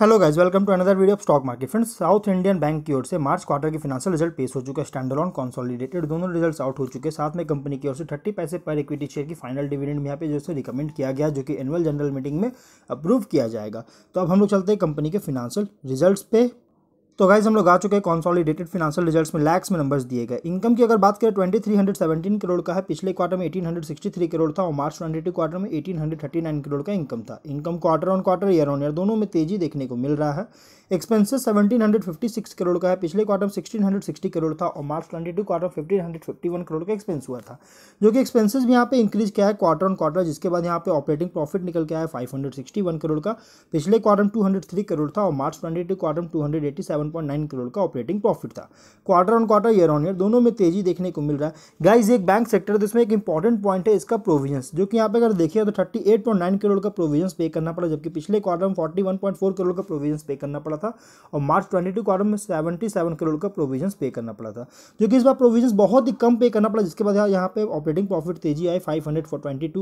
hello guys welcome to another video of stock market friends South Indian Bank की ओर से March quarter के financial result पेश हो चुके हैं स्टैंडलॉन कॉन्सोलिडेटेड दोनों रिजल्ट्स आउट हो चुके हैं साथ में कंपनी की ओर से थर्टी पैसे पर इक्विटी शेयर की फाइनल डिविडेंड यहाँ पे जो है रिकमेंड किया गया जो कि एनुअल जनरल मीटिंग में अप्रूव किया जाएगा तो अब हम लोग चलते हैं कंपनी के फिनांशियल रिजल्ट पे तो गाइज हम लोग आ चुके हैं कॉन्सॉलिडेटेड फिनेंशियल रिजल्ट्स में लैक्स में नंबर्स दिए गए इनकम की अगर बात करें twenty three hundred seventeen crore का है पिछले क्वार्टर में eighteen hundred sixty three crore था और मार्च ट्वेंटी टू क्वार्टर में eighteen hundred thirty nine crore का इनकम था income quarter on quarter year on year दोनों में तेजी देखने को मिल रहा है expenses seventeen hundred fifty six crore का है पिछले क्वार्टर में सिक्सटीन हंड्रेड सिक्सटी करोड़ था और March twenty two quarter fifteen hundred fifty one crore का एक्सपेंस हुआ था जो कि एक्सपेंसेस भी यहाँ पे इंक्रीज किया है क्वार्टर ऑन क्वार्टर जिसके बाद यहाँ पे ऑपरेटिंग प्रॉफिट निकल के आया five hundred sixty one crore का पिछले क्वार्टर में टू हंड्रेड थ्री करोड़ था और मार्च ट्वेंटी टू क्वार्टर में two hundred eighty seven 1.9 crore का ऑपरेटिंग प्रॉफिट था quarter on quarter year on year दोनों में तेजी देखने को मिल रहा है गाइज एक बैंक सेक्टर तो इसमें एक इंपॉर्टेंट पॉइंट है इसका प्रोविजंस जो कि यहाँ पे अगर देखिए तो 38.9 करोड़ का प्रोविजंस पे करना पड़ा जबकि पिछले क्वार्टर में फोर्टी करोड़ का प्रोविजन पे करना पड़ा था और मार्च ट्वेंटी क्वार्टर में सेवेंटी करोड़ का प्रोविजन पे करना पड़ा था जो कि इस बार प्रोविजन बहुत ही कम पे करना पड़ा जिसके बाद यहाँ पे ऑपरेटिंग प्रॉफिट तेजी आई फाइव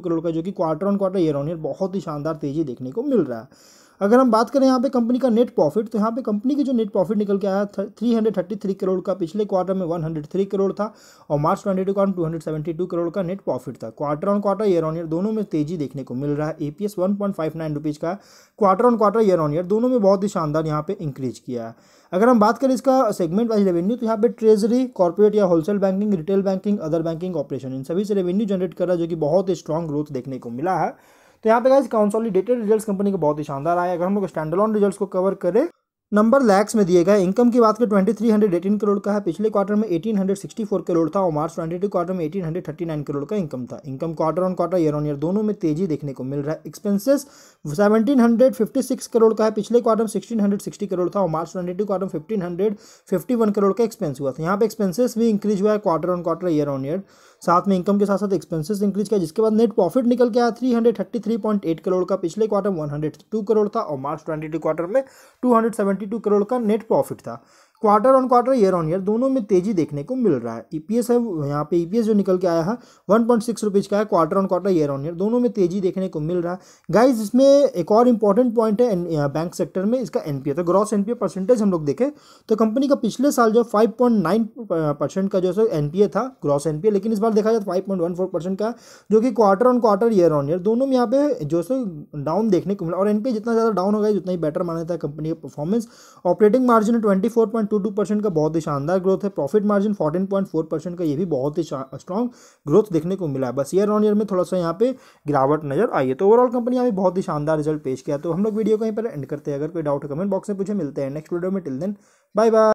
करोड़ का जो कि quarter on quarter year on year बहुत ही शानदार तेजी देखने को मिल रहा है अगर हम बात करें यहाँ पे कंपनी का नेट प्रॉफिट तो यहाँ पे कंपनी की जो नेट प्रॉफिट निकल के आया three hundred thirty three crore का पिछले क्वार्टर में वन हंड्रेड थ्री करोड़ था और मार्च ट्वेंटी टू का two hundred seventy two crore का नेट प्रॉफिट था quarter on quarter year on year दोनों में तेजी देखने को मिल रहा है E P S one point five nine rupees का quarter on quarter year on year दोनों में बहुत ही शानदार यहाँ पे इंक्रीज किया है अगर हम बात करें इसका सेगमेंट वाइज रेवेन्यू तो यहाँ पे ट्रेजरी कॉर्पोरेट या wholesale banking retail banking other banking operation इन सभी से रेवेन्यू जनरेट कर रहा है जो कि बहुत ही स्ट्रॉन्ग ग्रोथ देखने को मिला है तो यहाँ पे गाइज कॉन्सोलिडेटेड रिजल्ट्स कंपनी के बहुत ही शानदार आए अगर हम लोग ऑन रिजल्ट को कवर करें नंबर लैक्स में दिए गए इनकम की बात करें twenty three hundred eighteen crore का है पिछले क्वार्टर में eighteen hundred sixty four crore था और मार्च ट्वेंटी टू क्वार्टर में eighteen hundred thirty nine crore का इनकम था income quarter on quarter year on year दोनों में तेजी देखने को मिल रहा है expenses seventeen hundred fifty six crore का है पिछले क्वार्टर में सिक्सटीन हंड्रेड सिक्सटी करोड़ था और March twenty two quarter fifteen hundred fifty one crore का एक्सपेंस हुआ था यहाँ पे एक्सपेंसेस भी इंक्रीज हुआ है quarter on quarter year on year साथ में इनकम के साथ साथ एक्सपेंसेस इंक्रीज किया जिसके बाद नेट प्रॉफिट निकल के आया 333.8 करोड़ का पिछले क्वार्टर 102 करोड़ था और मार्च 22 क्वार्टर में 272 करोड़ का नेट प्रॉफिट था quarter on quarter year on year दोनों में तेजी देखने को मिल रहा है ईपीएस e है यहाँ पे ईपीएस e जो निकल के आया है वन पॉइंट सिक्स रुपीज़ का है quarter on quarter year on year दोनों में तेजी देखने को मिल रहा है गाइज इसमें एक और इंपॉर्टेंट पॉइंट है बैंक सेक्टर में इसका एनपीए तो ग्रॉस एनपीए परसेंटेज हम लोग देखें तो कंपनी का पिछले साल जो फाइव पॉइंट नाइन परसेंट का जो है एनपीए था ग्रॉस एनपीए लेकिन इस बार देखा जाए तो five point one four percent का जो कि quarter on quarter year on year दोनों में यहाँ पे जो है डाउन देखने को मिला और एनपीए जितना ज़्यादा डाउन होगा उतना ही बेटर माना जाता है कंपनी का performance operating margin twenty four point 11.22 percent का बहुत ही शानदार ग्रोथ है प्रॉफिट मार्जिन 14.4 परसेंट का ये भी बहुत ही स्ट्रॉन्ग ग्रोथ देखने को मिला है बस ईयर ऑन ईयर में थोड़ा सा यहाँ पे गिरावट नजर आई है तो ओवरऑल कंपनी यहाँ बहुत ही शानदार रिजल्ट पेश किया तो हम लोग वीडियो को यहीं पर एंड करते हैं अगर कोई डाउट कमेंट बॉक्स में पूछे मिलते हैं नेक्स्ट वीडियो में टिल देन बाय बाय